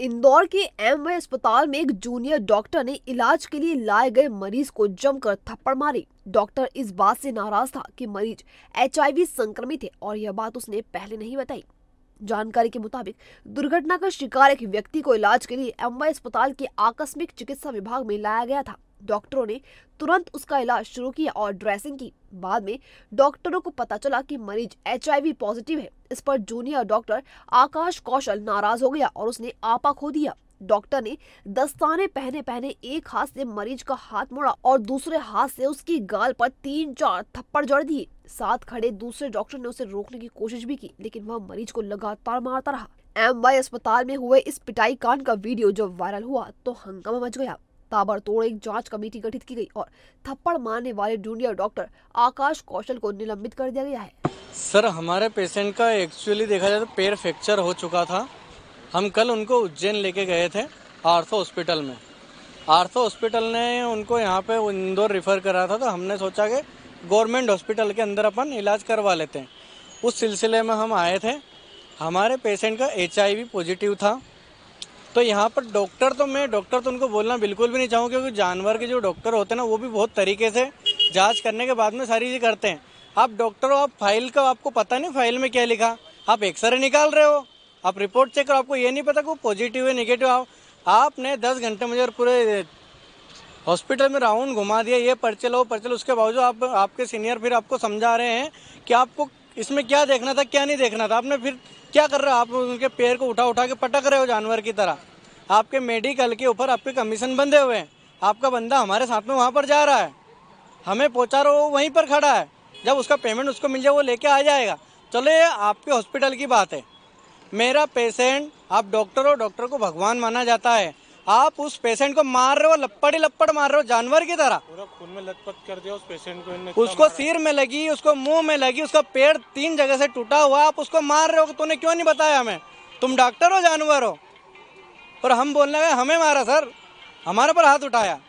इंदौर के एम अस्पताल में एक जूनियर डॉक्टर ने इलाज के लिए लाए गए मरीज को जमकर थप्पड़ मारी डॉक्टर इस बात से नाराज था कि मरीज एचआईवी संक्रमित है और यह बात उसने पहले नहीं बताई जानकारी के मुताबिक दुर्घटना का शिकार एक व्यक्ति को इलाज के लिए एम अस्पताल के आकस्मिक चिकित्सा विभाग में लाया गया था डॉक्टरों ने तुरंत उसका इलाज शुरू किया और ड्रेसिंग की बाद में डॉक्टरों को पता चला कि मरीज एच पॉजिटिव है इस पर जूनियर डॉक्टर आकाश कौशल नाराज हो गया और उसने आपा खो दिया डॉक्टर ने दस्ताने पहने पहने एक हाथ से मरीज का हाथ मोड़ा और दूसरे हाथ से उसकी गाल पर तीन चार थप्पड़ जड़ दिए साथ खड़े दूसरे डॉक्टर ने उसे रोकने की कोशिश भी की लेकिन वह मरीज को लगातार मारता रहा एम वाई अस्पताल में हुए इस पिटाई कांड का वीडियो जब वायरल हुआ तो हंगामा मच गया ताबड़तोड़ एक जांच कमेटी गठित की गई और थप्पड़ मारने वाले जूनियर डॉक्टर आकाश कौशल को निलंबित कर दिया गया है सर हमारे पेशेंट का एक्चुअली देखा जाए तो पैर फ्रैक्चर हो चुका था हम कल उनको उज्जैन लेके गए थे आर्थो हॉस्पिटल में आर्थो हॉस्पिटल ने उनको यहाँ पे इंदौर रिफ़र करा था तो हमने सोचा कि गवर्नमेंट हॉस्पिटल के अंदर अपन इलाज करवा लेते हैं उस सिलसिले में हम आए थे हमारे पेशेंट का एच पॉजिटिव था तो यहाँ पर डॉक्टर तो मैं डॉक्टर तो उनको बोलना बिल्कुल भी नहीं चाहूँ क्योंकि जानवर के जो डॉक्टर होते हैं ना वो भी बहुत तरीके से जांच करने के बाद में सारी चीज़ें करते हैं आप डॉक्टर हो आप फाइल का आपको पता नहीं फाइल में क्या लिखा आप एक्सरे निकाल रहे हो आप रिपोर्ट चेक करो आपको ये नहीं पता कि वो पॉजिटिव है निगेटिव आप, आपने दस घंटे मुझे पूरे हॉस्पिटल में राउंड घुमा दिया ये पर्चे लो पर्चे लो उसके बावजूद आप आपके सीनियर फिर आपको समझा रहे हैं कि आपको इसमें क्या देखना था क्या नहीं देखना था आपने फिर क्या कर रहे हो आप उनके पैर को उठा उठा के पटक रहे हो जानवर की तरह आपके मेडिकल के ऊपर आपके कमीशन बंधे हुए हैं आपका बंदा हमारे साथ में वहाँ पर जा रहा है हमें पहुँचा रहा वो वहीं पर खड़ा है जब उसका पेमेंट उसको मिल जाए वो लेके आ जाएगा चलो ये आपके हॉस्पिटल की बात है मेरा पेशेंट आप डॉक्टर हो डॉक्टर को भगवान माना जाता है आप उस पेशेंट को मार रहे हो लपड़ ही लपड़ मार रहे हो जानवर की तरह खून में लथपथ कर दिया उस पेशेंट को उसको सिर में लगी उसको मुंह में लगी उसका पेड़ तीन जगह से टूटा हुआ आप उसको मार रहे हो तूने क्यों नहीं बताया हमें तुम डॉक्टर हो जानवर हो और हम बोलने गए हमें मारा सर हमारे पर हाथ उठाया